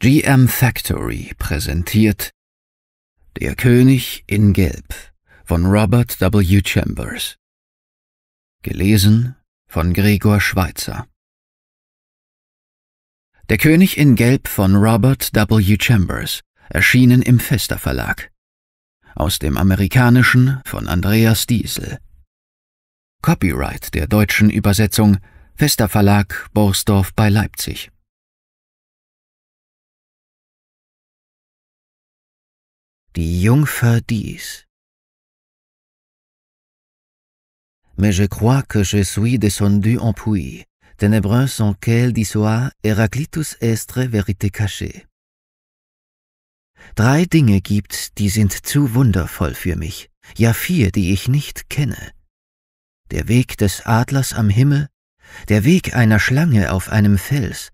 GM Factory präsentiert Der König in Gelb von Robert W. Chambers. Gelesen von Gregor Schweitzer. Der König in Gelb von Robert W. Chambers, erschienen im Fester Verlag. Aus dem Amerikanischen von Andreas Diesel. Copyright der deutschen Übersetzung Fester Verlag Borsdorf bei Leipzig. Die Jungfer dies. Mais je crois que je suis descendu en puits, ténébreux sans quel dissoit Heraclitus estre verite cachée. Drei Dinge gibt's, die sind zu wundervoll für mich, ja vier, die ich nicht kenne. Der Weg des Adlers am Himmel, der Weg einer Schlange auf einem Fels,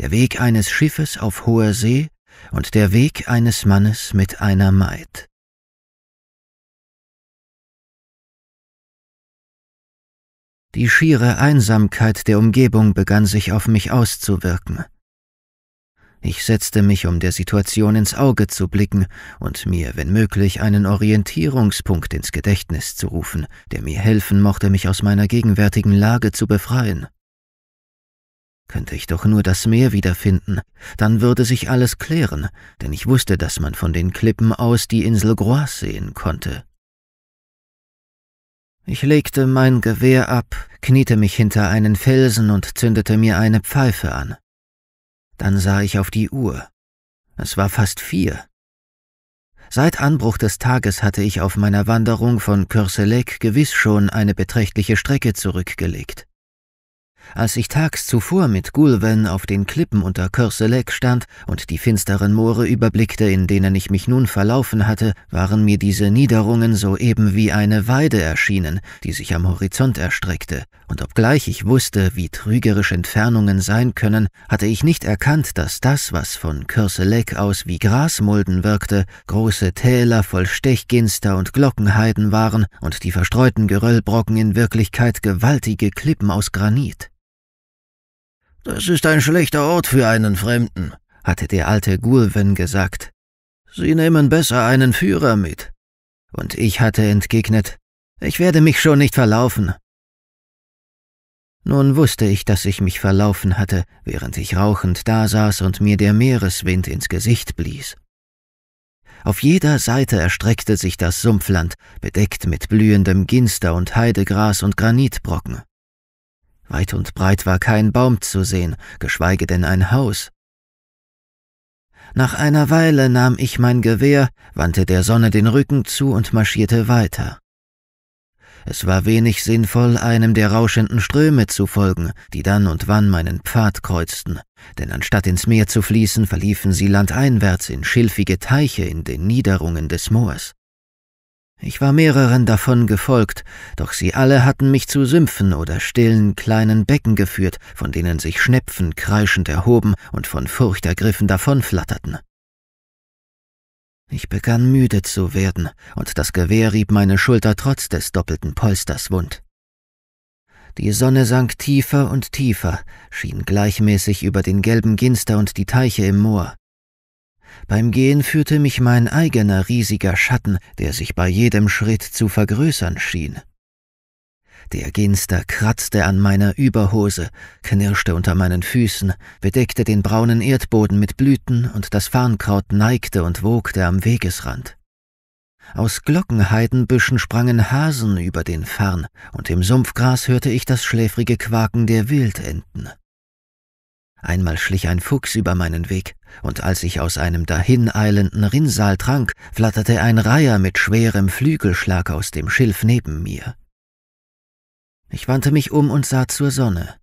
der Weg eines Schiffes auf hoher See und der Weg eines Mannes mit einer Maid. Die schiere Einsamkeit der Umgebung begann sich auf mich auszuwirken. Ich setzte mich, um der Situation ins Auge zu blicken und mir, wenn möglich, einen Orientierungspunkt ins Gedächtnis zu rufen, der mir helfen mochte, mich aus meiner gegenwärtigen Lage zu befreien. Könnte ich doch nur das Meer wiederfinden, dann würde sich alles klären, denn ich wusste, dass man von den Klippen aus die Insel Groix sehen konnte. Ich legte mein Gewehr ab, kniete mich hinter einen Felsen und zündete mir eine Pfeife an. Dann sah ich auf die Uhr. Es war fast vier. Seit Anbruch des Tages hatte ich auf meiner Wanderung von Körselec gewiss schon eine beträchtliche Strecke zurückgelegt. Als ich tags zuvor mit Gulven auf den Klippen unter Körselek stand und die finsteren Moore überblickte, in denen ich mich nun verlaufen hatte, waren mir diese Niederungen soeben wie eine Weide erschienen, die sich am Horizont erstreckte, und obgleich ich wusste, wie trügerisch Entfernungen sein können, hatte ich nicht erkannt, dass das, was von Körselek aus wie Grasmulden wirkte, große Täler voll Stechginster und Glockenheiden waren und die verstreuten Geröllbrocken in Wirklichkeit gewaltige Klippen aus Granit. Das ist ein schlechter Ort für einen Fremden, hatte der alte Gulven gesagt. Sie nehmen besser einen Führer mit. Und ich hatte entgegnet, ich werde mich schon nicht verlaufen. Nun wusste ich, dass ich mich verlaufen hatte, während ich rauchend dasaß und mir der Meereswind ins Gesicht blies. Auf jeder Seite erstreckte sich das Sumpfland, bedeckt mit blühendem Ginster und Heidegras und Granitbrocken. Weit und breit war kein Baum zu sehen, geschweige denn ein Haus. Nach einer Weile nahm ich mein Gewehr, wandte der Sonne den Rücken zu und marschierte weiter. Es war wenig sinnvoll, einem der rauschenden Ströme zu folgen, die dann und wann meinen Pfad kreuzten, denn anstatt ins Meer zu fließen, verliefen sie landeinwärts in schilfige Teiche in den Niederungen des Moors. Ich war mehreren davon gefolgt, doch sie alle hatten mich zu Sümpfen oder stillen kleinen Becken geführt, von denen sich Schnepfen kreischend erhoben und von Furcht ergriffen davonflatterten. Ich begann müde zu werden, und das Gewehr rieb meine Schulter trotz des doppelten Polsters wund. Die Sonne sank tiefer und tiefer, schien gleichmäßig über den gelben Ginster und die Teiche im Moor. Beim Gehen führte mich mein eigener riesiger Schatten, der sich bei jedem Schritt zu vergrößern schien. Der Ginster kratzte an meiner Überhose, knirschte unter meinen Füßen, bedeckte den braunen Erdboden mit Blüten und das Farnkraut neigte und wogte am Wegesrand. Aus Glockenheidenbüschen sprangen Hasen über den Farn, und im Sumpfgras hörte ich das schläfrige Quaken der Wildenten. Einmal schlich ein Fuchs über meinen Weg, und als ich aus einem dahineilenden Rinnsal trank, flatterte ein Reiher mit schwerem Flügelschlag aus dem Schilf neben mir. Ich wandte mich um und sah zur Sonne.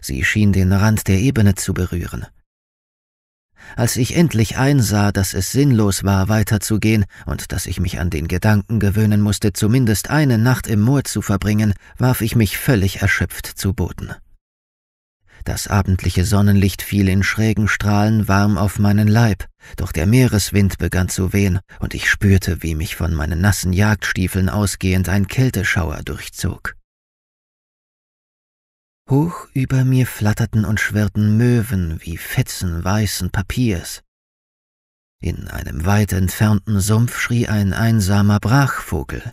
Sie schien den Rand der Ebene zu berühren. Als ich endlich einsah, dass es sinnlos war, weiterzugehen und dass ich mich an den Gedanken gewöhnen musste, zumindest eine Nacht im Moor zu verbringen, warf ich mich völlig erschöpft zu Boden. Das abendliche Sonnenlicht fiel in schrägen Strahlen warm auf meinen Leib, doch der Meereswind begann zu wehen, und ich spürte, wie mich von meinen nassen Jagdstiefeln ausgehend ein Kälteschauer durchzog. Hoch über mir flatterten und schwirrten Möwen wie Fetzen weißen Papiers. In einem weit entfernten Sumpf schrie ein einsamer Brachvogel.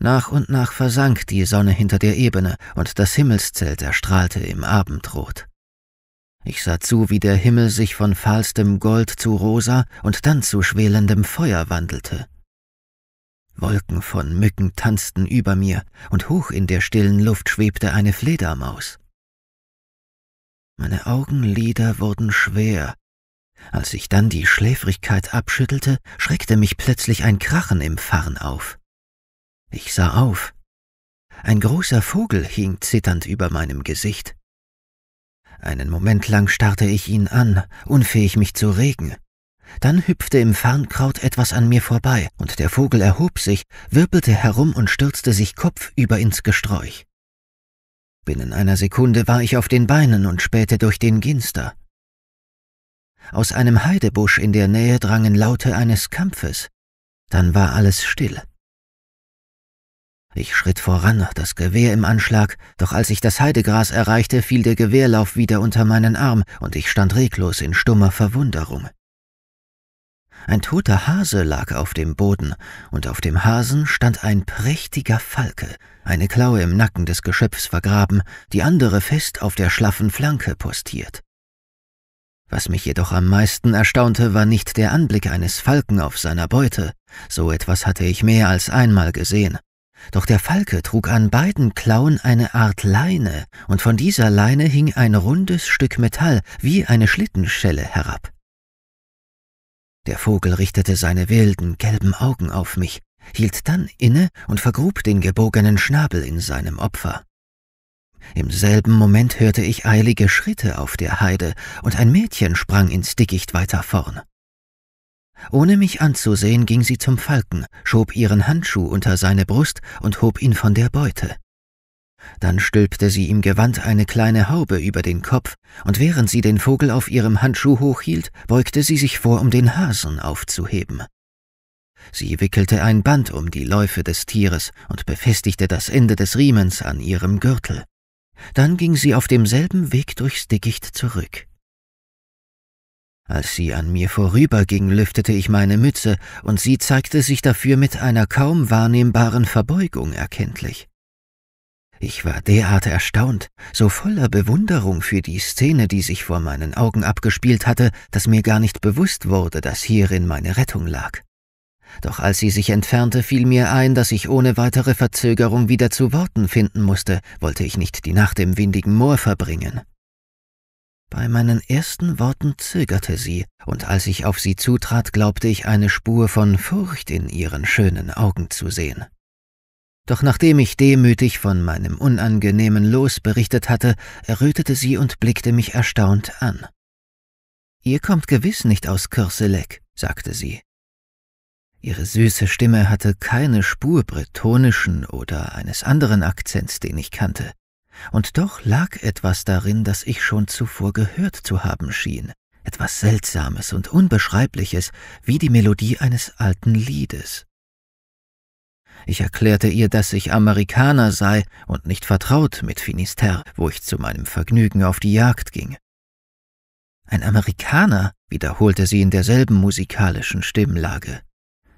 Nach und nach versank die Sonne hinter der Ebene und das Himmelszelt erstrahlte im Abendrot. Ich sah zu, wie der Himmel sich von fahlstem Gold zu rosa und dann zu schwelendem Feuer wandelte. Wolken von Mücken tanzten über mir, und hoch in der stillen Luft schwebte eine Fledermaus. Meine Augenlider wurden schwer. Als ich dann die Schläfrigkeit abschüttelte, schreckte mich plötzlich ein Krachen im Farn auf. Ich sah auf. Ein großer Vogel hing zitternd über meinem Gesicht. Einen Moment lang starrte ich ihn an, unfähig mich zu regen. Dann hüpfte im Farnkraut etwas an mir vorbei, und der Vogel erhob sich, wirbelte herum und stürzte sich kopfüber ins Gesträuch. Binnen einer Sekunde war ich auf den Beinen und spähte durch den Ginster. Aus einem Heidebusch in der Nähe drangen Laute eines Kampfes. Dann war alles still. Ich schritt voran, das Gewehr im Anschlag, doch als ich das Heidegras erreichte, fiel der Gewehrlauf wieder unter meinen Arm und ich stand reglos in stummer Verwunderung. Ein toter Hase lag auf dem Boden, und auf dem Hasen stand ein prächtiger Falke, eine Klaue im Nacken des Geschöpfs vergraben, die andere fest auf der schlaffen Flanke postiert. Was mich jedoch am meisten erstaunte, war nicht der Anblick eines Falken auf seiner Beute, so etwas hatte ich mehr als einmal gesehen, doch der Falke trug an beiden Klauen eine Art Leine, und von dieser Leine hing ein rundes Stück Metall wie eine Schlittenschelle herab. Der Vogel richtete seine wilden, gelben Augen auf mich, hielt dann inne und vergrub den gebogenen Schnabel in seinem Opfer. Im selben Moment hörte ich eilige Schritte auf der Heide, und ein Mädchen sprang ins Dickicht weiter vorn. Ohne mich anzusehen, ging sie zum Falken, schob ihren Handschuh unter seine Brust und hob ihn von der Beute. Dann stülpte sie ihm gewandt eine kleine Haube über den Kopf, und während sie den Vogel auf ihrem Handschuh hochhielt, beugte sie sich vor, um den Hasen aufzuheben. Sie wickelte ein Band um die Läufe des Tieres und befestigte das Ende des Riemens an ihrem Gürtel. Dann ging sie auf demselben Weg durchs Dickicht zurück. Als sie an mir vorüberging, lüftete ich meine Mütze, und sie zeigte sich dafür mit einer kaum wahrnehmbaren Verbeugung erkenntlich. Ich war derart erstaunt, so voller Bewunderung für die Szene, die sich vor meinen Augen abgespielt hatte, dass mir gar nicht bewusst wurde, dass hierin meine Rettung lag. Doch als sie sich entfernte, fiel mir ein, dass ich ohne weitere Verzögerung wieder zu Worten finden musste, wollte ich nicht die Nacht im windigen Moor verbringen. Bei meinen ersten Worten zögerte sie, und als ich auf sie zutrat, glaubte ich eine Spur von Furcht in ihren schönen Augen zu sehen. Doch nachdem ich demütig von meinem unangenehmen Los berichtet hatte, errötete sie und blickte mich erstaunt an. Ihr kommt gewiss nicht aus Kirselek, sagte sie. Ihre süße Stimme hatte keine Spur bretonischen oder eines anderen Akzents, den ich kannte und doch lag etwas darin, das ich schon zuvor gehört zu haben schien, etwas Seltsames und Unbeschreibliches, wie die Melodie eines alten Liedes. Ich erklärte ihr, dass ich Amerikaner sei und nicht vertraut mit Finisterre, wo ich zu meinem Vergnügen auf die Jagd ging. Ein Amerikaner, wiederholte sie in derselben musikalischen Stimmlage.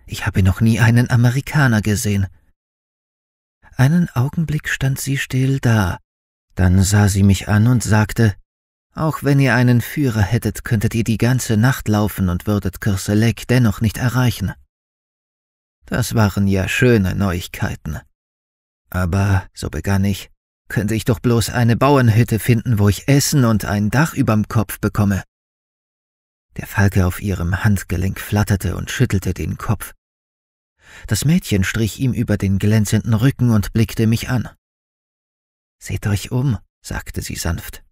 Ich habe noch nie einen Amerikaner gesehen. Einen Augenblick stand sie still da, dann sah sie mich an und sagte, auch wenn ihr einen Führer hättet, könntet ihr die ganze Nacht laufen und würdet Kirselek dennoch nicht erreichen. Das waren ja schöne Neuigkeiten. Aber, so begann ich, könnte ich doch bloß eine Bauernhütte finden, wo ich Essen und ein Dach überm Kopf bekomme. Der Falke auf ihrem Handgelenk flatterte und schüttelte den Kopf. Das Mädchen strich ihm über den glänzenden Rücken und blickte mich an. Seht euch um, sagte sie sanft.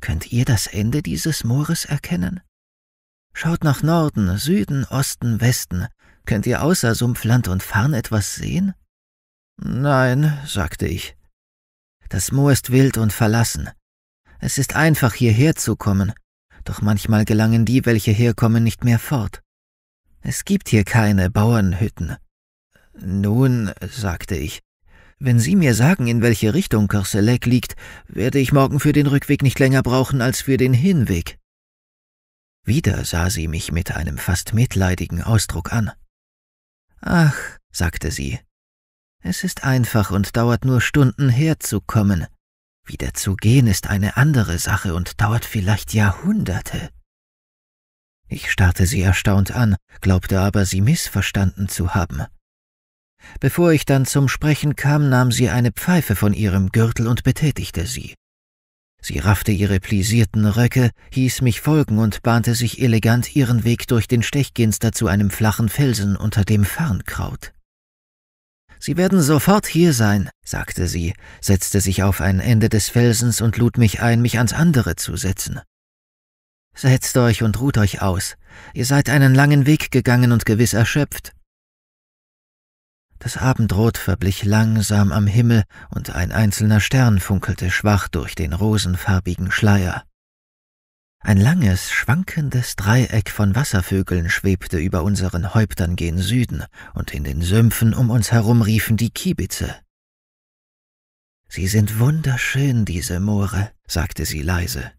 Könnt ihr das Ende dieses Moores erkennen? Schaut nach Norden, Süden, Osten, Westen. Könnt ihr außer Sumpfland und Farn etwas sehen? Nein, sagte ich. Das Moor ist wild und verlassen. Es ist einfach, hierher zu kommen, doch manchmal gelangen die, welche herkommen, nicht mehr fort. Es gibt hier keine Bauernhütten. Nun, sagte ich, wenn Sie mir sagen, in welche Richtung Korselek liegt, werde ich morgen für den Rückweg nicht länger brauchen als für den Hinweg. Wieder sah sie mich mit einem fast mitleidigen Ausdruck an. Ach, sagte sie, es ist einfach und dauert nur Stunden herzukommen. Wieder zu gehen ist eine andere Sache und dauert vielleicht Jahrhunderte. Ich starrte sie erstaunt an, glaubte aber, sie missverstanden zu haben. Bevor ich dann zum Sprechen kam, nahm sie eine Pfeife von ihrem Gürtel und betätigte sie. Sie raffte ihre plisierten Röcke, hieß mich folgen und bahnte sich elegant ihren Weg durch den Stechginster zu einem flachen Felsen unter dem Farnkraut. Sie werden sofort hier sein, sagte sie, setzte sich auf ein Ende des Felsens und lud mich ein, mich ans andere zu setzen. Setzt euch und ruht euch aus. Ihr seid einen langen Weg gegangen und gewiss erschöpft. Das Abendrot verblich langsam am Himmel und ein einzelner Stern funkelte schwach durch den rosenfarbigen Schleier. Ein langes, schwankendes Dreieck von Wasservögeln schwebte über unseren Häuptern gen Süden, und in den Sümpfen um uns herum riefen die Kiebitze. Sie sind wunderschön, diese Moore, sagte sie leise.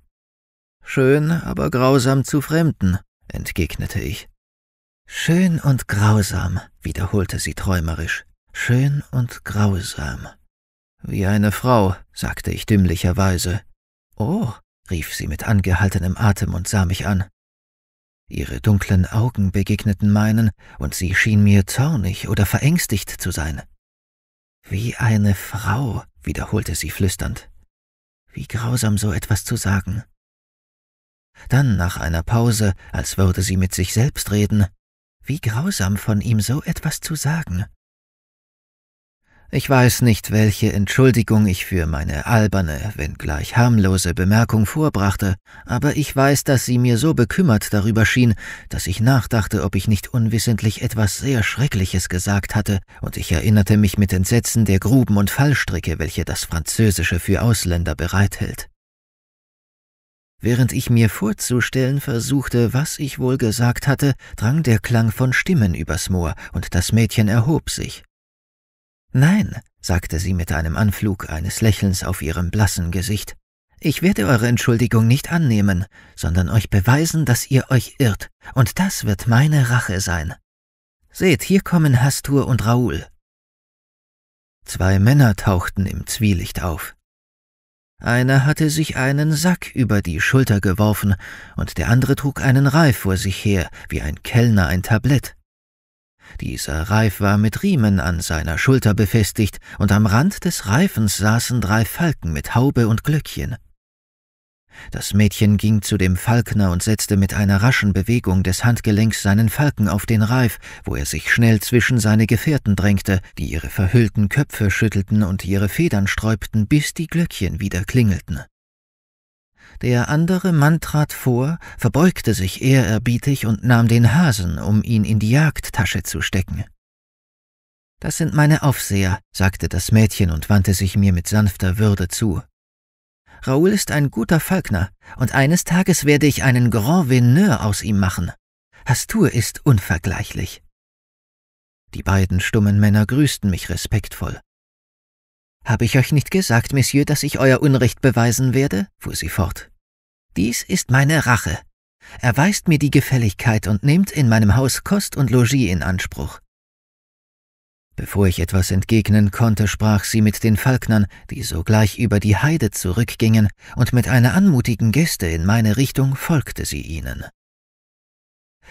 Schön, aber grausam zu Fremden, entgegnete ich. Schön und grausam, wiederholte sie träumerisch. Schön und grausam. Wie eine Frau, sagte ich dümmlicherweise. Oh, rief sie mit angehaltenem Atem und sah mich an. Ihre dunklen Augen begegneten meinen, und sie schien mir zornig oder verängstigt zu sein. Wie eine Frau, wiederholte sie flüsternd. Wie grausam so etwas zu sagen. Dann, nach einer Pause, als würde sie mit sich selbst reden, wie grausam von ihm so etwas zu sagen. Ich weiß nicht, welche Entschuldigung ich für meine alberne, wenngleich harmlose Bemerkung vorbrachte, aber ich weiß, dass sie mir so bekümmert darüber schien, dass ich nachdachte, ob ich nicht unwissentlich etwas sehr Schreckliches gesagt hatte, und ich erinnerte mich mit Entsetzen der Gruben und Fallstricke, welche das Französische für Ausländer bereithält. Während ich mir vorzustellen versuchte, was ich wohl gesagt hatte, drang der Klang von Stimmen übers Moor, und das Mädchen erhob sich. Nein, sagte sie mit einem Anflug eines Lächelns auf ihrem blassen Gesicht, ich werde eure Entschuldigung nicht annehmen, sondern euch beweisen, dass ihr euch irrt, und das wird meine Rache sein. Seht, hier kommen Hastur und Raoul. Zwei Männer tauchten im Zwielicht auf. Einer hatte sich einen Sack über die Schulter geworfen, und der andere trug einen Reif vor sich her, wie ein Kellner ein Tablett. Dieser Reif war mit Riemen an seiner Schulter befestigt, und am Rand des Reifens saßen drei Falken mit Haube und Glöckchen. Das Mädchen ging zu dem Falkner und setzte mit einer raschen Bewegung des Handgelenks seinen Falken auf den Reif, wo er sich schnell zwischen seine Gefährten drängte, die ihre verhüllten Köpfe schüttelten und ihre Federn sträubten, bis die Glöckchen wieder klingelten. Der andere Mann trat vor, verbeugte sich ehrerbietig und nahm den Hasen, um ihn in die Jagdtasche zu stecken. Das sind meine Aufseher, sagte das Mädchen und wandte sich mir mit sanfter Würde zu. Raoul ist ein guter Falkner, und eines Tages werde ich einen Grand Veneur aus ihm machen. Hastur ist unvergleichlich. Die beiden stummen Männer grüßten mich respektvoll. Habe ich euch nicht gesagt, Monsieur, dass ich euer Unrecht beweisen werde? fuhr sie fort. Dies ist meine Rache. Erweist mir die Gefälligkeit und nehmt in meinem Haus Kost und Logis in Anspruch. Bevor ich etwas entgegnen konnte, sprach sie mit den Falknern, die sogleich über die Heide zurückgingen, und mit einer anmutigen Geste in meine Richtung folgte sie ihnen.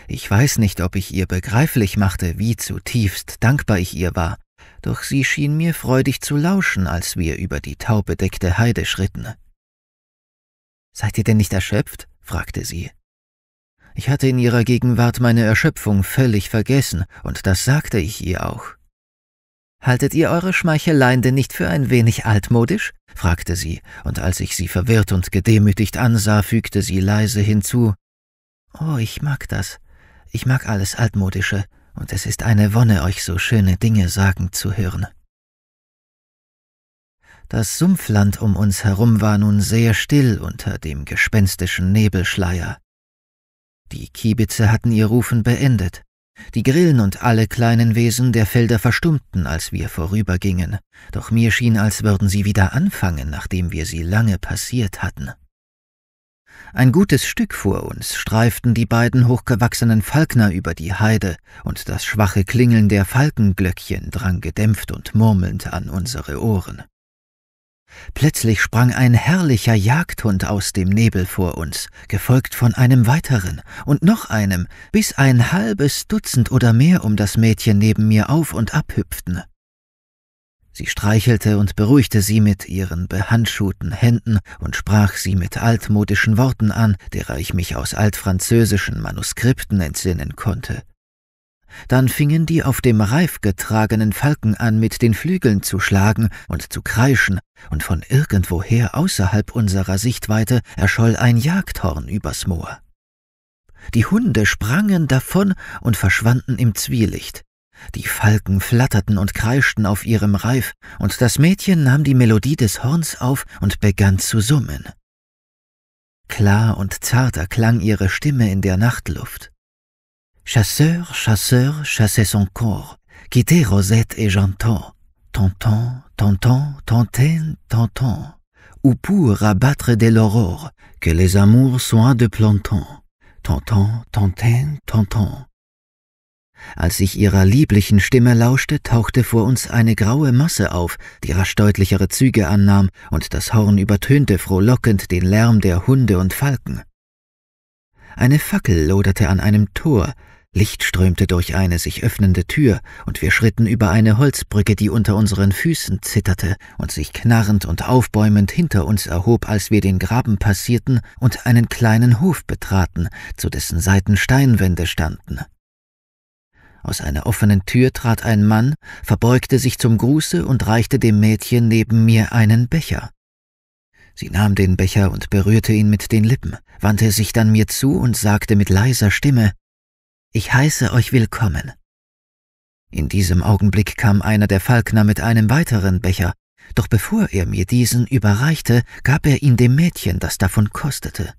Ich weiß nicht, ob ich ihr begreiflich machte, wie zutiefst dankbar ich ihr war, doch sie schien mir freudig zu lauschen, als wir über die taubedeckte Heide schritten. Seid ihr denn nicht erschöpft? fragte sie. Ich hatte in ihrer Gegenwart meine Erschöpfung völlig vergessen, und das sagte ich ihr auch. Haltet ihr eure Schmeicheleien denn nicht für ein wenig altmodisch? fragte sie, und als ich sie verwirrt und gedemütigt ansah, fügte sie leise hinzu Oh, ich mag das. Ich mag alles Altmodische, und es ist eine Wonne, euch so schöne Dinge sagen zu hören. Das Sumpfland um uns herum war nun sehr still unter dem gespenstischen Nebelschleier. Die Kiebitze hatten ihr Rufen beendet. Die Grillen und alle kleinen Wesen der Felder verstummten, als wir vorübergingen, doch mir schien, als würden sie wieder anfangen, nachdem wir sie lange passiert hatten. Ein gutes Stück vor uns streiften die beiden hochgewachsenen Falkner über die Heide, und das schwache Klingeln der Falkenglöckchen drang gedämpft und murmelnd an unsere Ohren. Plötzlich sprang ein herrlicher Jagdhund aus dem Nebel vor uns, gefolgt von einem weiteren und noch einem, bis ein halbes Dutzend oder mehr um das Mädchen neben mir auf und ab hüpften. Sie streichelte und beruhigte sie mit ihren behandschuhten Händen und sprach sie mit altmodischen Worten an, derer ich mich aus altfranzösischen Manuskripten entsinnen konnte. Dann fingen die auf dem Reif getragenen Falken an, mit den Flügeln zu schlagen und zu kreischen, und von irgendwoher außerhalb unserer Sichtweite erscholl ein Jagdhorn übers Moor. Die Hunde sprangen davon und verschwanden im Zwielicht. Die Falken flatterten und kreischten auf ihrem Reif, und das Mädchen nahm die Melodie des Horns auf und begann zu summen. Klar und zarter klang ihre Stimme in der Nachtluft. Chasseur, chasseur, chassait son corps, quittait Rosette et Janton, tonton, tonton, tontaine, tonton, ou pour abattre dès l'aurore, que les amours soient de planton, tonton, tontaine, tonton. Als ich ihrer lieblichen Stimme lauschte, tauchte vor uns eine graue Masse auf, die rasch deutlichere Züge annahm, und das Horn übertönte frohlockend den Lärm der Hunde und Falken. Eine Fackel loderte an einem Tor, Licht strömte durch eine sich öffnende Tür, und wir schritten über eine Holzbrücke, die unter unseren Füßen zitterte und sich knarrend und aufbäumend hinter uns erhob, als wir den Graben passierten und einen kleinen Hof betraten, zu dessen Seiten Steinwände standen. Aus einer offenen Tür trat ein Mann, verbeugte sich zum Gruße und reichte dem Mädchen neben mir einen Becher. Sie nahm den Becher und berührte ihn mit den Lippen, wandte sich dann mir zu und sagte mit leiser Stimme ich heiße euch willkommen. In diesem Augenblick kam einer der Falkner mit einem weiteren Becher, doch bevor er mir diesen überreichte, gab er ihn dem Mädchen, das davon kostete.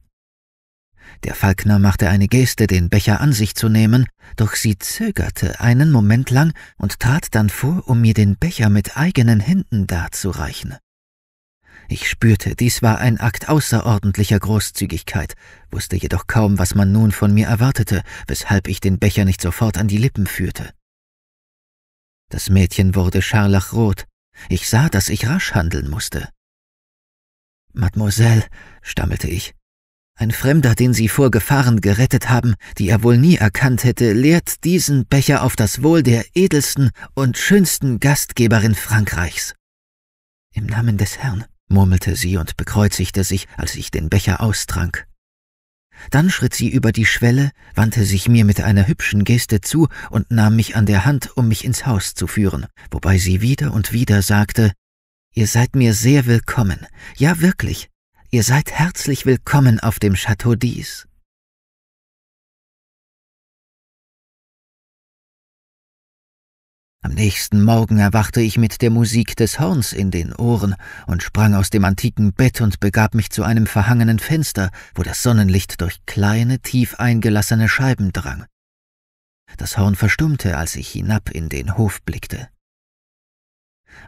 Der Falkner machte eine Geste, den Becher an sich zu nehmen, doch sie zögerte einen Moment lang und trat dann vor, um mir den Becher mit eigenen Händen darzureichen. Ich spürte, dies war ein Akt außerordentlicher Großzügigkeit, wusste jedoch kaum, was man nun von mir erwartete, weshalb ich den Becher nicht sofort an die Lippen führte. Das Mädchen wurde scharlachrot. Ich sah, dass ich rasch handeln musste. Mademoiselle, stammelte ich, ein Fremder, den Sie vor Gefahren gerettet haben, die er wohl nie erkannt hätte, leert diesen Becher auf das Wohl der edelsten und schönsten Gastgeberin Frankreichs. Im Namen des Herrn, murmelte sie und bekreuzigte sich, als ich den Becher austrank. Dann schritt sie über die Schwelle, wandte sich mir mit einer hübschen Geste zu und nahm mich an der Hand, um mich ins Haus zu führen, wobei sie wieder und wieder sagte Ihr seid mir sehr willkommen, ja wirklich, ihr seid herzlich willkommen auf dem Chateau Dies. Am nächsten Morgen erwachte ich mit der Musik des Horns in den Ohren und sprang aus dem antiken Bett und begab mich zu einem verhangenen Fenster, wo das Sonnenlicht durch kleine, tief eingelassene Scheiben drang. Das Horn verstummte, als ich hinab in den Hof blickte.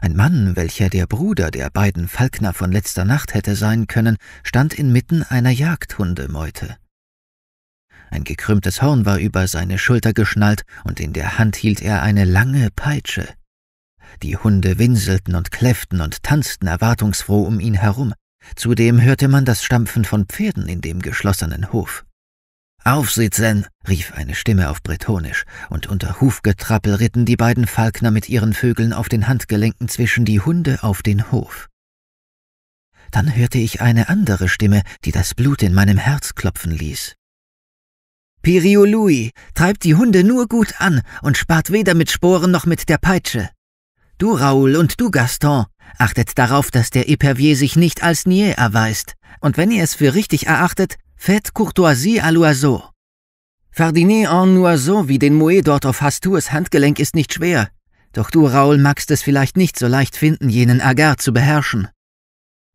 Ein Mann, welcher der Bruder der beiden Falkner von letzter Nacht hätte sein können, stand inmitten einer Jagdhundemeute. Ein gekrümmtes Horn war über seine Schulter geschnallt und in der Hand hielt er eine lange Peitsche. Die Hunde winselten und kläfften und tanzten erwartungsfroh um ihn herum. Zudem hörte man das Stampfen von Pferden in dem geschlossenen Hof. Aufsitzen! rief eine Stimme auf Bretonisch, und unter Hufgetrappel ritten die beiden Falkner mit ihren Vögeln auf den Handgelenken zwischen die Hunde auf den Hof. Dann hörte ich eine andere Stimme, die das Blut in meinem Herz klopfen ließ. Piriului treibt die Hunde nur gut an und spart weder mit Sporen noch mit der Peitsche. Du, Raoul, und du, Gaston, achtet darauf, dass der Epervier sich nicht als Nier erweist, und wenn ihr es für richtig erachtet, faites courtoisie à l'oiseau. Ferdinand en oiseau wie den Moe dort auf Hastours Handgelenk ist nicht schwer, doch du, Raoul, magst es vielleicht nicht so leicht finden, jenen Agar zu beherrschen.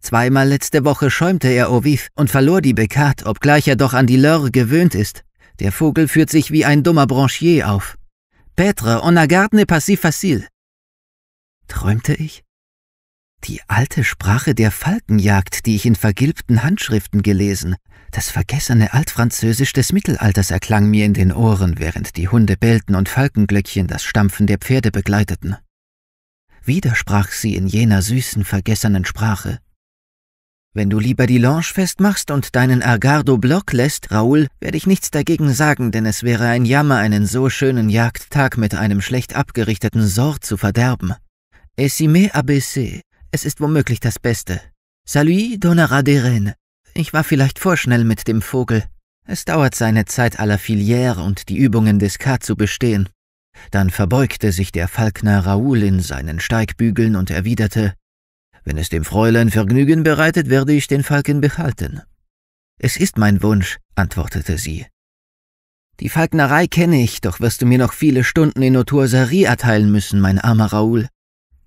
Zweimal letzte Woche schäumte er Oviv und verlor die Bekat, obgleich er doch an die Lörre gewöhnt ist. Der Vogel führt sich wie ein dummer Branchier auf. Petre, on agarde n'est pas si facile. Träumte ich? Die alte Sprache der Falkenjagd, die ich in vergilbten Handschriften gelesen, das vergessene Altfranzösisch des Mittelalters erklang mir in den Ohren, während die Hunde bellten und Falkenglöckchen das Stampfen der Pferde begleiteten. Wieder sprach sie in jener süßen, vergessenen Sprache, wenn du lieber die Lounge festmachst und deinen Argardo Block lässt, Raoul, werde ich nichts dagegen sagen, denn es wäre ein Jammer, einen so schönen Jagdtag mit einem schlecht abgerichteten Sort zu verderben. Essimé ABC, es ist womöglich das Beste. Salut, Donnera des Rennes. Ich war vielleicht vorschnell mit dem Vogel. Es dauert seine Zeit à la Filière und die Übungen des K zu bestehen. Dann verbeugte sich der Falkner Raoul in seinen Steigbügeln und erwiderte, wenn es dem Fräulein Vergnügen bereitet, werde ich den Falken behalten. Es ist mein Wunsch, antwortete sie. Die Falknerei kenne ich, doch wirst du mir noch viele Stunden in Oturserie erteilen müssen, mein armer Raoul.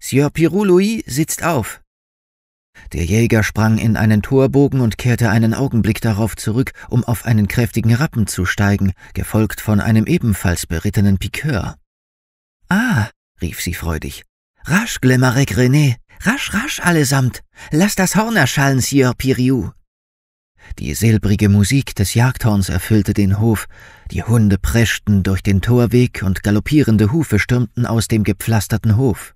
Sieur Pirou Louis sitzt auf. Der Jäger sprang in einen Torbogen und kehrte einen Augenblick darauf zurück, um auf einen kräftigen Rappen zu steigen, gefolgt von einem ebenfalls berittenen Piqueur. Ah, rief sie freudig, rasch, Glemarek René, Rasch, rasch allesamt! Lass das Horn erschallen, Sieur Piriou! Die silbrige Musik des Jagdhorns erfüllte den Hof, die Hunde preschten durch den Torweg und galoppierende Hufe stürmten aus dem gepflasterten Hof.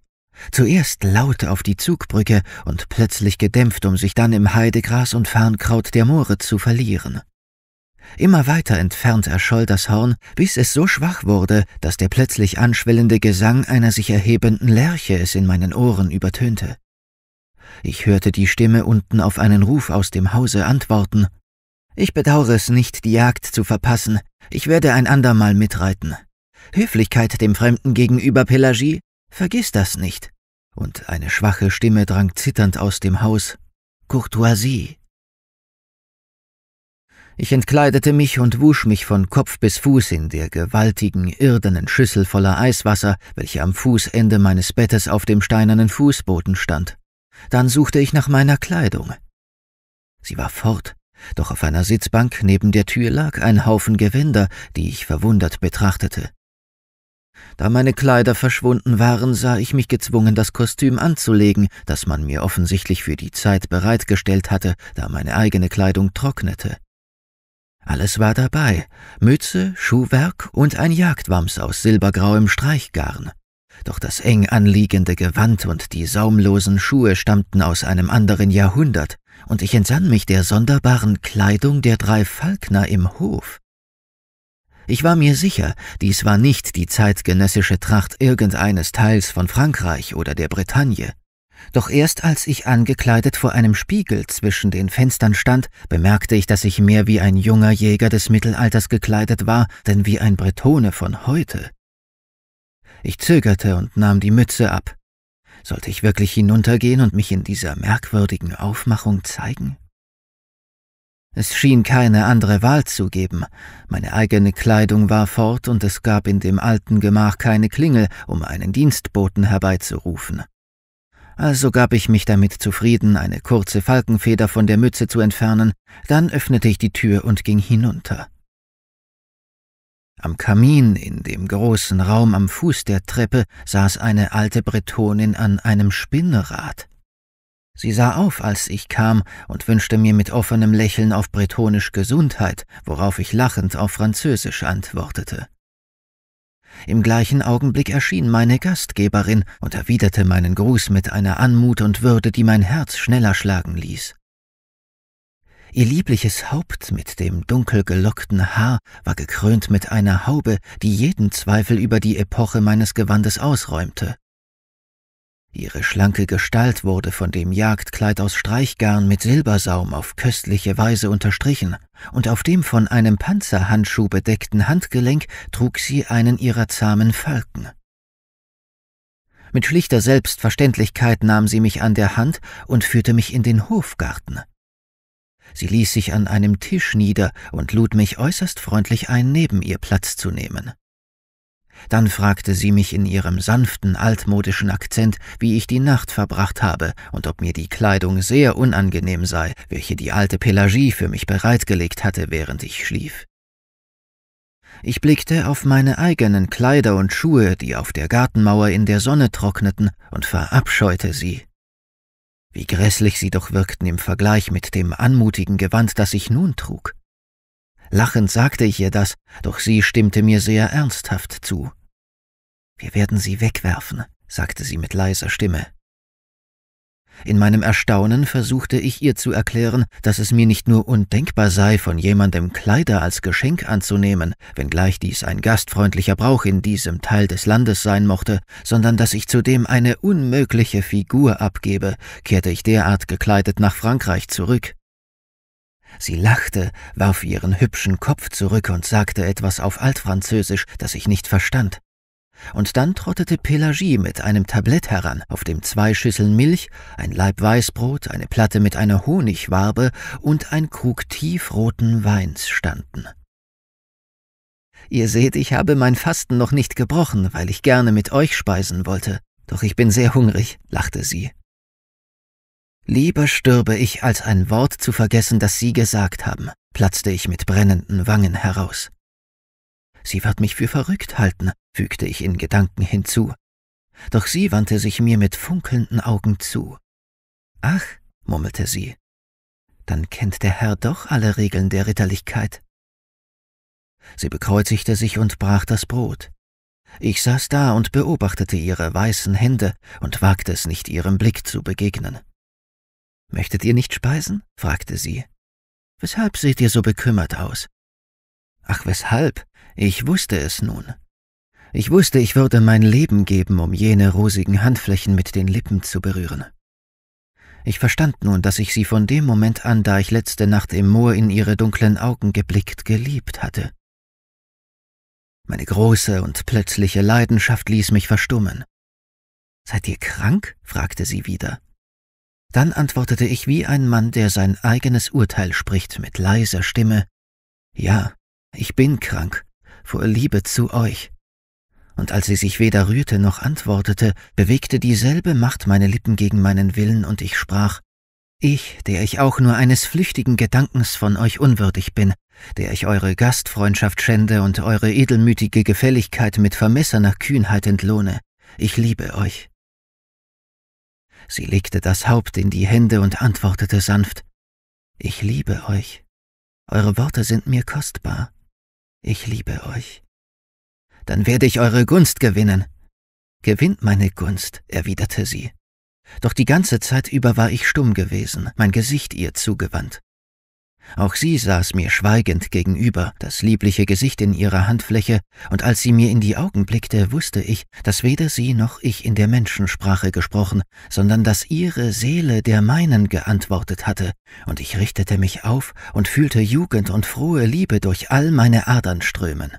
Zuerst laut auf die Zugbrücke und plötzlich gedämpft, um sich dann im Heidegras und Farnkraut der Moore zu verlieren. Immer weiter entfernt erscholl das Horn, bis es so schwach wurde, dass der plötzlich anschwellende Gesang einer sich erhebenden Lerche es in meinen Ohren übertönte. Ich hörte die Stimme unten auf einen Ruf aus dem Hause antworten. Ich bedauere es nicht, die Jagd zu verpassen. Ich werde ein andermal mitreiten. Höflichkeit dem Fremden gegenüber, Pelagie, vergiss das nicht. Und eine schwache Stimme drang zitternd aus dem Haus. Courtoisie, ich entkleidete mich und wusch mich von Kopf bis Fuß in der gewaltigen, irdenen Schüssel voller Eiswasser, welche am Fußende meines Bettes auf dem steinernen Fußboden stand. Dann suchte ich nach meiner Kleidung. Sie war fort, doch auf einer Sitzbank neben der Tür lag ein Haufen Gewänder, die ich verwundert betrachtete. Da meine Kleider verschwunden waren, sah ich mich gezwungen, das Kostüm anzulegen, das man mir offensichtlich für die Zeit bereitgestellt hatte, da meine eigene Kleidung trocknete. Alles war dabei, Mütze, Schuhwerk und ein Jagdwams aus silbergrauem Streichgarn. Doch das eng anliegende Gewand und die saumlosen Schuhe stammten aus einem anderen Jahrhundert, und ich entsann mich der sonderbaren Kleidung der drei Falkner im Hof. Ich war mir sicher, dies war nicht die zeitgenössische Tracht irgendeines Teils von Frankreich oder der Bretagne. Doch erst als ich angekleidet vor einem Spiegel zwischen den Fenstern stand, bemerkte ich, dass ich mehr wie ein junger Jäger des Mittelalters gekleidet war, denn wie ein Bretone von heute. Ich zögerte und nahm die Mütze ab. Sollte ich wirklich hinuntergehen und mich in dieser merkwürdigen Aufmachung zeigen? Es schien keine andere Wahl zu geben. Meine eigene Kleidung war fort und es gab in dem alten Gemach keine Klingel, um einen Dienstboten herbeizurufen. Also gab ich mich damit zufrieden, eine kurze Falkenfeder von der Mütze zu entfernen, dann öffnete ich die Tür und ging hinunter. Am Kamin in dem großen Raum am Fuß der Treppe saß eine alte Bretonin an einem Spinnrad. Sie sah auf, als ich kam, und wünschte mir mit offenem Lächeln auf Bretonisch Gesundheit, worauf ich lachend auf Französisch antwortete. Im gleichen Augenblick erschien meine Gastgeberin und erwiderte meinen Gruß mit einer Anmut und Würde, die mein Herz schneller schlagen ließ. Ihr liebliches Haupt mit dem dunkel gelockten Haar war gekrönt mit einer Haube, die jeden Zweifel über die Epoche meines Gewandes ausräumte. Ihre schlanke Gestalt wurde von dem Jagdkleid aus Streichgarn mit Silbersaum auf köstliche Weise unterstrichen, und auf dem von einem Panzerhandschuh bedeckten Handgelenk trug sie einen ihrer zahmen Falken. Mit schlichter Selbstverständlichkeit nahm sie mich an der Hand und führte mich in den Hofgarten. Sie ließ sich an einem Tisch nieder und lud mich äußerst freundlich ein, neben ihr Platz zu nehmen. Dann fragte sie mich in ihrem sanften, altmodischen Akzent, wie ich die Nacht verbracht habe und ob mir die Kleidung sehr unangenehm sei, welche die alte Pelagie für mich bereitgelegt hatte, während ich schlief. Ich blickte auf meine eigenen Kleider und Schuhe, die auf der Gartenmauer in der Sonne trockneten, und verabscheute sie. Wie grässlich sie doch wirkten im Vergleich mit dem anmutigen Gewand, das ich nun trug. Lachend sagte ich ihr das, doch sie stimmte mir sehr ernsthaft zu. Wir werden sie wegwerfen, sagte sie mit leiser Stimme. In meinem Erstaunen versuchte ich ihr zu erklären, dass es mir nicht nur undenkbar sei, von jemandem Kleider als Geschenk anzunehmen, wenngleich dies ein gastfreundlicher Brauch in diesem Teil des Landes sein mochte, sondern dass ich zudem eine unmögliche Figur abgebe, kehrte ich derart gekleidet nach Frankreich zurück. Sie lachte, warf ihren hübschen Kopf zurück und sagte etwas auf Altfranzösisch, das ich nicht verstand. Und dann trottete Pelagie mit einem Tablett heran, auf dem zwei Schüsseln Milch, ein Laib Weißbrot, eine Platte mit einer Honigwarbe und ein Krug tiefroten Weins standen. Ihr seht, ich habe mein Fasten noch nicht gebrochen, weil ich gerne mit euch speisen wollte. Doch ich bin sehr hungrig, lachte sie Lieber stürbe ich, als ein Wort zu vergessen, das Sie gesagt haben, platzte ich mit brennenden Wangen heraus. Sie wird mich für verrückt halten, fügte ich in Gedanken hinzu. Doch sie wandte sich mir mit funkelnden Augen zu. Ach, murmelte sie, dann kennt der Herr doch alle Regeln der Ritterlichkeit. Sie bekreuzigte sich und brach das Brot. Ich saß da und beobachtete ihre weißen Hände und wagte es nicht, ihrem Blick zu begegnen. Möchtet ihr nicht speisen? fragte sie. Weshalb seht ihr so bekümmert aus? Ach, weshalb? Ich wusste es nun. Ich wusste, ich würde mein Leben geben, um jene rosigen Handflächen mit den Lippen zu berühren. Ich verstand nun, dass ich sie von dem Moment an, da ich letzte Nacht im Moor in ihre dunklen Augen geblickt, geliebt hatte. Meine große und plötzliche Leidenschaft ließ mich verstummen. Seid ihr krank? fragte sie wieder. Dann antwortete ich wie ein Mann, der sein eigenes Urteil spricht, mit leiser Stimme Ja, ich bin krank, vor Liebe zu euch. Und als sie sich weder rührte noch antwortete, bewegte dieselbe Macht meine Lippen gegen meinen Willen, und ich sprach Ich, der ich auch nur eines flüchtigen Gedankens von euch unwürdig bin, der ich eure Gastfreundschaft schände und eure edelmütige Gefälligkeit mit vermessener Kühnheit entlohne, ich liebe euch. Sie legte das Haupt in die Hände und antwortete sanft Ich liebe euch. Eure Worte sind mir kostbar. Ich liebe euch. Dann werde ich eure Gunst gewinnen. Gewinnt meine Gunst, erwiderte sie. Doch die ganze Zeit über war ich stumm gewesen, mein Gesicht ihr zugewandt. Auch sie saß mir schweigend gegenüber, das liebliche Gesicht in ihrer Handfläche, und als sie mir in die Augen blickte, wusste ich, dass weder sie noch ich in der Menschensprache gesprochen, sondern dass ihre Seele der meinen geantwortet hatte, und ich richtete mich auf und fühlte Jugend und frohe Liebe durch all meine Adern strömen.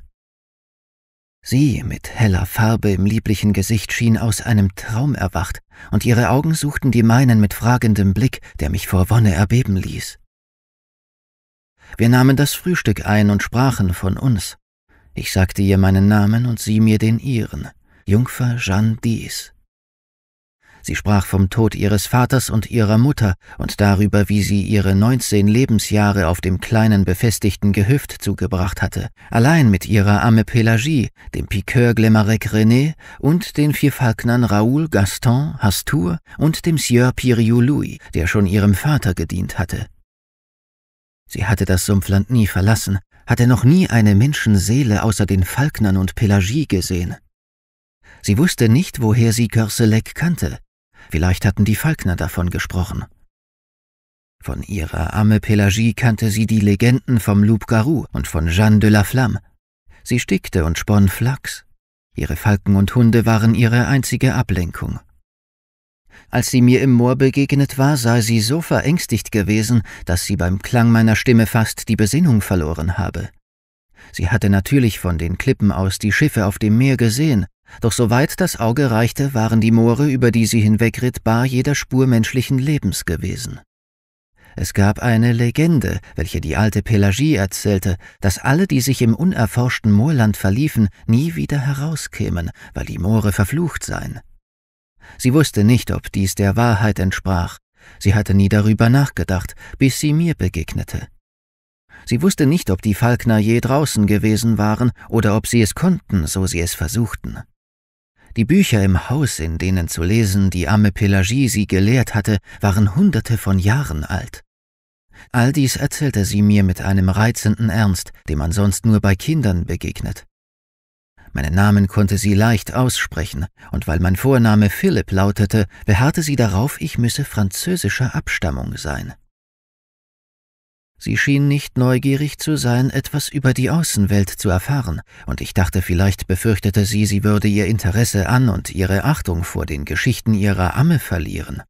Sie mit heller Farbe im lieblichen Gesicht schien aus einem Traum erwacht, und ihre Augen suchten die meinen mit fragendem Blick, der mich vor Wonne erbeben ließ. Wir nahmen das Frühstück ein und sprachen von uns. Ich sagte ihr meinen Namen und sie mir den ihren, Jungfer Jeanne Dies. Sie sprach vom Tod ihres Vaters und ihrer Mutter und darüber, wie sie ihre neunzehn Lebensjahre auf dem kleinen befestigten Gehöft zugebracht hatte, allein mit ihrer Amme Pelagie, dem Piqueur Glemarec René und den vier Falknern Raoul, Gaston, Hastur und dem Sieur Piriou Louis, der schon ihrem Vater gedient hatte. Sie hatte das Sumpfland nie verlassen, hatte noch nie eine Menschenseele außer den Falknern und Pelagie gesehen. Sie wusste nicht, woher sie Körselek kannte. Vielleicht hatten die Falkner davon gesprochen. Von ihrer Amme Pelagie kannte sie die Legenden vom Loup Garou und von Jeanne de la Flamme. Sie stickte und sponn Flachs. Ihre Falken und Hunde waren ihre einzige Ablenkung. Als sie mir im Moor begegnet war, sei sie so verängstigt gewesen, dass sie beim Klang meiner Stimme fast die Besinnung verloren habe. Sie hatte natürlich von den Klippen aus die Schiffe auf dem Meer gesehen, doch soweit das Auge reichte, waren die Moore, über die sie hinwegritt, bar jeder Spur menschlichen Lebens gewesen. Es gab eine Legende, welche die alte Pelagie erzählte, dass alle, die sich im unerforschten Moorland verliefen, nie wieder herauskämen, weil die Moore verflucht seien. Sie wusste nicht, ob dies der Wahrheit entsprach. Sie hatte nie darüber nachgedacht, bis sie mir begegnete. Sie wusste nicht, ob die Falkner je draußen gewesen waren oder ob sie es konnten, so sie es versuchten. Die Bücher im Haus, in denen zu lesen die arme Pelagie sie gelehrt hatte, waren hunderte von Jahren alt. All dies erzählte sie mir mit einem reizenden Ernst, dem man sonst nur bei Kindern begegnet. Meinen Namen konnte sie leicht aussprechen, und weil mein Vorname Philipp lautete, beharrte sie darauf, ich müsse französischer Abstammung sein. Sie schien nicht neugierig zu sein, etwas über die Außenwelt zu erfahren, und ich dachte, vielleicht befürchtete sie, sie würde ihr Interesse an und ihre Achtung vor den Geschichten ihrer Amme verlieren.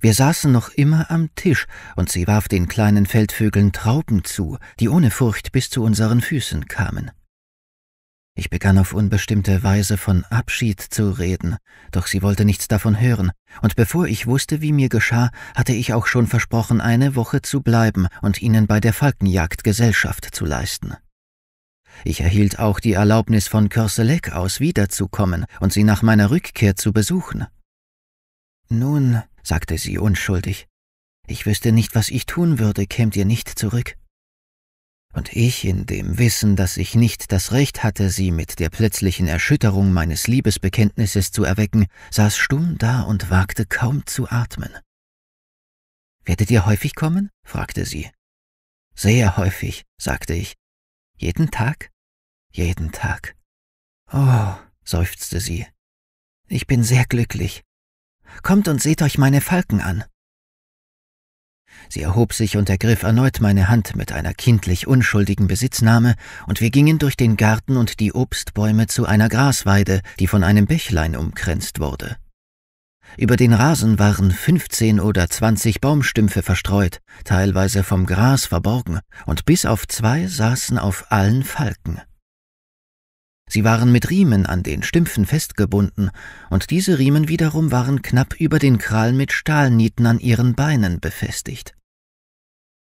Wir saßen noch immer am Tisch, und sie warf den kleinen Feldvögeln Trauben zu, die ohne Furcht bis zu unseren Füßen kamen. Ich begann auf unbestimmte Weise von Abschied zu reden, doch sie wollte nichts davon hören, und bevor ich wusste, wie mir geschah, hatte ich auch schon versprochen, eine Woche zu bleiben und ihnen bei der Falkenjagd Gesellschaft zu leisten. Ich erhielt auch die Erlaubnis von Körselek aus wiederzukommen und sie nach meiner Rückkehr zu besuchen. Nun, sagte sie unschuldig, ich wüsste nicht, was ich tun würde, kämt ihr nicht zurück und ich in dem Wissen, dass ich nicht das Recht hatte, sie mit der plötzlichen Erschütterung meines Liebesbekenntnisses zu erwecken, saß stumm da und wagte kaum zu atmen. Werdet ihr häufig kommen? fragte sie. Sehr häufig, sagte ich. Jeden Tag? Jeden Tag. Oh, seufzte sie. Ich bin sehr glücklich. Kommt und seht euch meine Falken an. Sie erhob sich und ergriff erneut meine Hand mit einer kindlich unschuldigen Besitznahme, und wir gingen durch den Garten und die Obstbäume zu einer Grasweide, die von einem Bächlein umkränzt wurde. Über den Rasen waren fünfzehn oder zwanzig Baumstümpfe verstreut, teilweise vom Gras verborgen, und bis auf zwei saßen auf allen Falken. Sie waren mit Riemen an den Stümpfen festgebunden, und diese Riemen wiederum waren knapp über den Krallen mit Stahlnieten an ihren Beinen befestigt.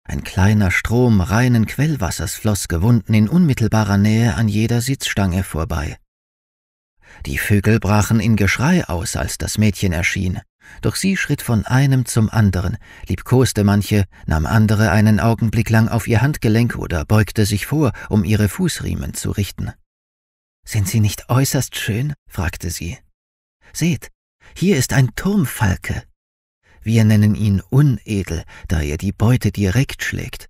Ein kleiner Strom reinen Quellwassers floss gewunden in unmittelbarer Nähe an jeder Sitzstange vorbei. Die Vögel brachen in Geschrei aus, als das Mädchen erschien, doch sie schritt von einem zum anderen, liebkoste manche, nahm andere einen Augenblick lang auf ihr Handgelenk oder beugte sich vor, um ihre Fußriemen zu richten. Sind sie nicht äußerst schön? fragte sie. Seht, hier ist ein Turmfalke. Wir nennen ihn unedel, da er die Beute direkt schlägt.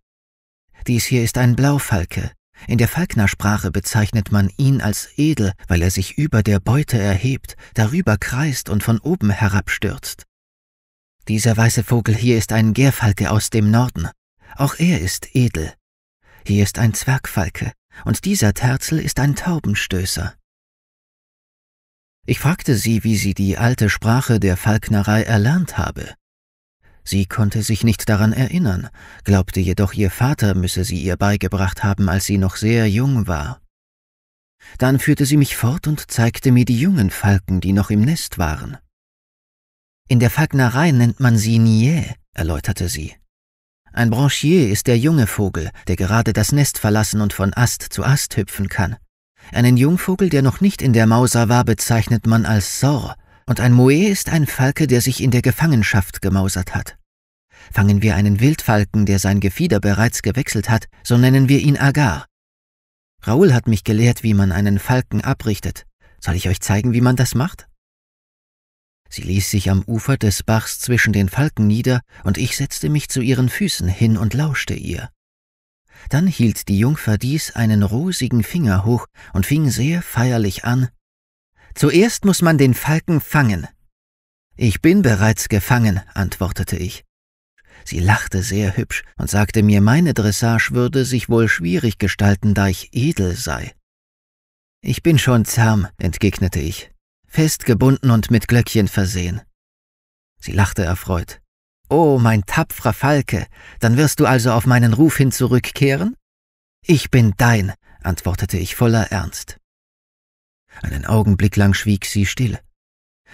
Dies hier ist ein Blaufalke. In der Falknersprache bezeichnet man ihn als edel, weil er sich über der Beute erhebt, darüber kreist und von oben herabstürzt. Dieser weiße Vogel hier ist ein Gärfalke aus dem Norden. Auch er ist edel. Hier ist ein Zwergfalke, und dieser Terzel ist ein Taubenstößer. Ich fragte sie, wie sie die alte Sprache der Falknerei erlernt habe. Sie konnte sich nicht daran erinnern, glaubte jedoch, ihr Vater müsse sie ihr beigebracht haben, als sie noch sehr jung war. Dann führte sie mich fort und zeigte mir die jungen Falken, die noch im Nest waren. In der Falknerei nennt man sie Niä, erläuterte sie. Ein Branchier ist der junge Vogel, der gerade das Nest verlassen und von Ast zu Ast hüpfen kann. Einen Jungvogel, der noch nicht in der Mauser war, bezeichnet man als Sor, und ein Moe ist ein Falke, der sich in der Gefangenschaft gemausert hat. Fangen wir einen Wildfalken, der sein Gefieder bereits gewechselt hat, so nennen wir ihn Agar. Raoul hat mich gelehrt, wie man einen Falken abrichtet. Soll ich euch zeigen, wie man das macht? Sie ließ sich am Ufer des Bachs zwischen den Falken nieder, und ich setzte mich zu ihren Füßen hin und lauschte ihr. Dann hielt die Jungfer dies einen rosigen Finger hoch und fing sehr feierlich an Zuerst muß man den Falken fangen. Ich bin bereits gefangen, antwortete ich. Sie lachte sehr hübsch und sagte mir, meine Dressage würde sich wohl schwierig gestalten, da ich edel sei. Ich bin schon zahm, entgegnete ich, festgebunden und mit Glöckchen versehen. Sie lachte erfreut. Oh, mein tapferer Falke, dann wirst du also auf meinen Ruf hin zurückkehren? Ich bin dein, antwortete ich voller Ernst. Einen Augenblick lang schwieg sie still.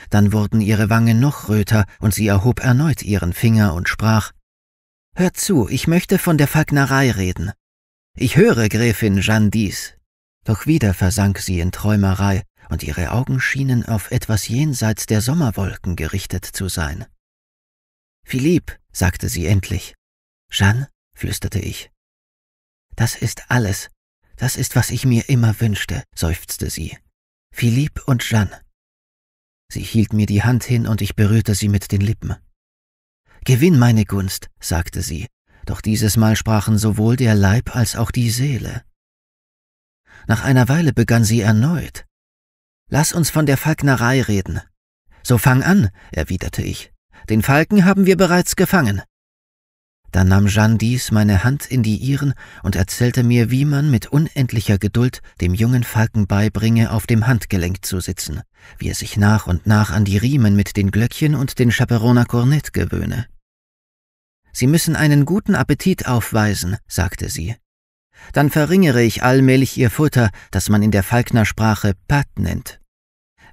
Dann wurden ihre Wangen noch röter, und sie erhob erneut ihren Finger und sprach Hört zu, ich möchte von der Falknerei reden. Ich höre Gräfin Jeanne Dies. Doch wieder versank sie in Träumerei, und ihre Augen schienen auf etwas jenseits der Sommerwolken gerichtet zu sein. Philipp, sagte sie endlich. Jeanne, flüsterte ich. Das ist alles. Das ist, was ich mir immer wünschte, seufzte sie. Philipp und Jeanne. Sie hielt mir die Hand hin und ich berührte sie mit den Lippen. Gewinn meine Gunst, sagte sie, doch dieses Mal sprachen sowohl der Leib als auch die Seele. Nach einer Weile begann sie erneut. Lass uns von der Falknerei reden. So fang an, erwiderte ich. Den Falken haben wir bereits gefangen. Da nahm Jeanne dies meine Hand in die ihren und erzählte mir, wie man mit unendlicher Geduld dem jungen Falken beibringe, auf dem Handgelenk zu sitzen, wie er sich nach und nach an die Riemen mit den Glöckchen und den Chaperoner Kornett gewöhne. Sie müssen einen guten Appetit aufweisen, sagte sie. Dann verringere ich allmählich ihr Futter, das man in der Falknersprache Pat nennt.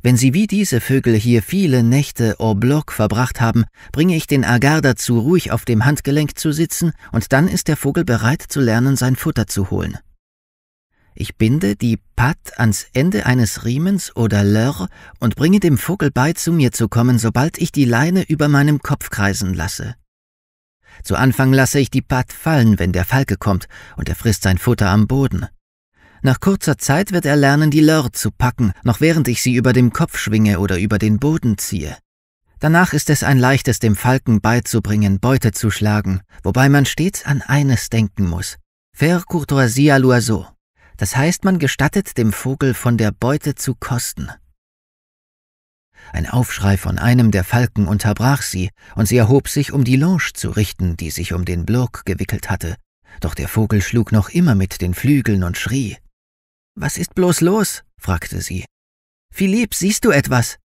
Wenn Sie wie diese Vögel hier viele Nächte au bloc verbracht haben, bringe ich den Agar dazu, ruhig auf dem Handgelenk zu sitzen, und dann ist der Vogel bereit zu lernen, sein Futter zu holen. Ich binde die Pat ans Ende eines Riemens oder Lörr und bringe dem Vogel bei, zu mir zu kommen, sobald ich die Leine über meinem Kopf kreisen lasse. Zu Anfang lasse ich die Pat fallen, wenn der Falke kommt, und er frisst sein Futter am Boden. Nach kurzer Zeit wird er lernen, die Lörr zu packen, noch während ich sie über dem Kopf schwinge oder über den Boden ziehe. Danach ist es ein leichtes, dem Falken beizubringen, Beute zu schlagen, wobei man stets an eines denken muss. Faire courtoisie à l'oiseau. Das heißt, man gestattet dem Vogel von der Beute zu kosten. Ein Aufschrei von einem der Falken unterbrach sie, und sie erhob sich, um die Longe zu richten, die sich um den Blurg gewickelt hatte. Doch der Vogel schlug noch immer mit den Flügeln und schrie. Was ist bloß los? fragte sie. Philipp, siehst du etwas?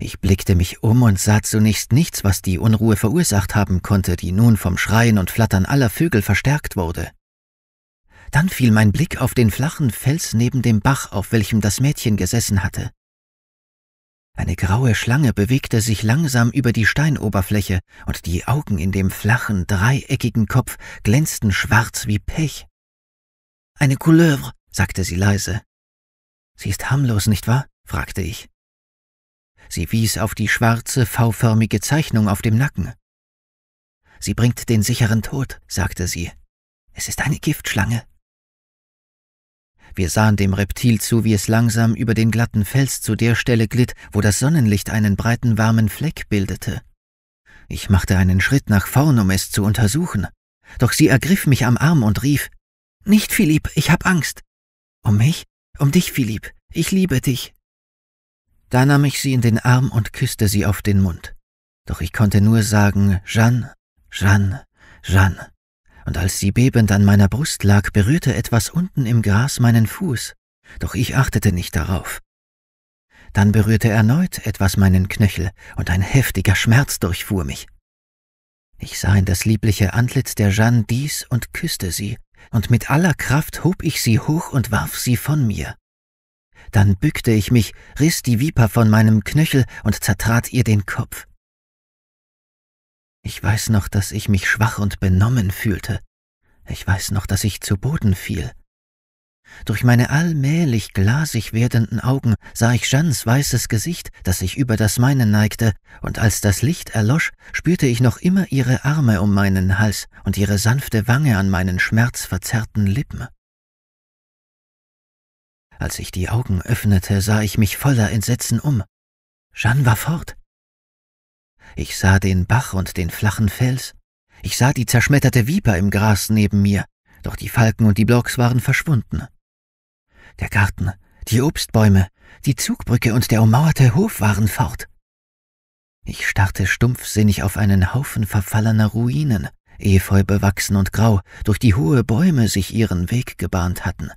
Ich blickte mich um und sah zunächst nichts, was die Unruhe verursacht haben konnte, die nun vom Schreien und Flattern aller Vögel verstärkt wurde. Dann fiel mein Blick auf den flachen Fels neben dem Bach, auf welchem das Mädchen gesessen hatte. Eine graue Schlange bewegte sich langsam über die Steinoberfläche, und die Augen in dem flachen, dreieckigen Kopf glänzten schwarz wie Pech. Eine Couleuvre, sagte sie leise. Sie ist harmlos, nicht wahr? fragte ich. Sie wies auf die schwarze, V-förmige Zeichnung auf dem Nacken. Sie bringt den sicheren Tod, sagte sie. Es ist eine Giftschlange. Wir sahen dem Reptil zu, wie es langsam über den glatten Fels zu der Stelle glitt, wo das Sonnenlicht einen breiten warmen Fleck bildete. Ich machte einen Schritt nach vorn, um es zu untersuchen. Doch sie ergriff mich am Arm und rief nicht, Philipp, ich hab Angst. Um mich? Um dich, Philipp. Ich liebe dich. Da nahm ich sie in den Arm und küsste sie auf den Mund. Doch ich konnte nur sagen, Jeanne, Jeanne, Jeanne. Und als sie bebend an meiner Brust lag, berührte etwas unten im Gras meinen Fuß. Doch ich achtete nicht darauf. Dann berührte erneut etwas meinen Knöchel und ein heftiger Schmerz durchfuhr mich. Ich sah in das liebliche Antlitz der Jeanne dies und küsste sie, und mit aller Kraft hob ich sie hoch und warf sie von mir. Dann bückte ich mich, riss die Viper von meinem Knöchel und zertrat ihr den Kopf. Ich weiß noch, dass ich mich schwach und benommen fühlte. Ich weiß noch, dass ich zu Boden fiel. Durch meine allmählich glasig werdenden Augen sah ich Jeannes weißes Gesicht, das sich über das meine neigte, und als das Licht erlosch, spürte ich noch immer ihre Arme um meinen Hals und ihre sanfte Wange an meinen schmerzverzerrten Lippen. Als ich die Augen öffnete, sah ich mich voller Entsetzen um. Jeanne war fort. Ich sah den Bach und den flachen Fels. Ich sah die zerschmetterte Viper im Gras neben mir, doch die Falken und die Blocks waren verschwunden. Der Garten, die Obstbäume, die Zugbrücke und der ummauerte Hof waren fort. Ich starrte stumpfsinnig auf einen Haufen verfallener Ruinen, efeu bewachsen und grau, durch die hohe Bäume sich ihren Weg gebahnt hatten.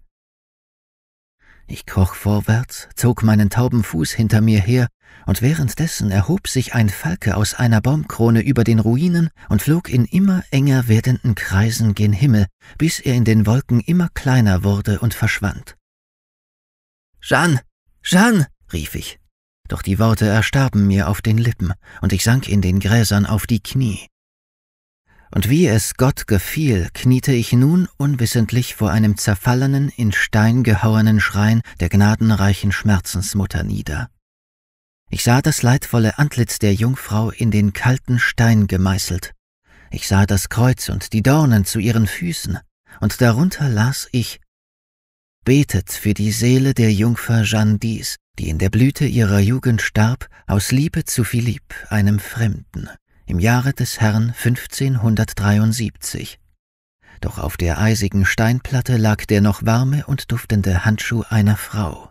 Ich kroch vorwärts, zog meinen tauben Fuß hinter mir her, und währenddessen erhob sich ein Falke aus einer Baumkrone über den Ruinen und flog in immer enger werdenden Kreisen gen Himmel, bis er in den Wolken immer kleiner wurde und verschwand. Jeanne, Jeanne, rief ich. Doch die Worte erstarben mir auf den Lippen, und ich sank in den Gräsern auf die Knie. Und wie es Gott gefiel, kniete ich nun unwissentlich vor einem zerfallenen, in Stein gehauenen Schrein der gnadenreichen Schmerzensmutter nieder. Ich sah das leidvolle Antlitz der Jungfrau in den kalten Stein gemeißelt. Ich sah das Kreuz und die Dornen zu ihren Füßen, und darunter las ich Betet für die Seele der Jungfer Jeanne d'Is, die in der Blüte ihrer Jugend starb, aus Liebe zu Philipp, einem Fremden, im Jahre des Herrn 1573. Doch auf der eisigen Steinplatte lag der noch warme und duftende Handschuh einer Frau,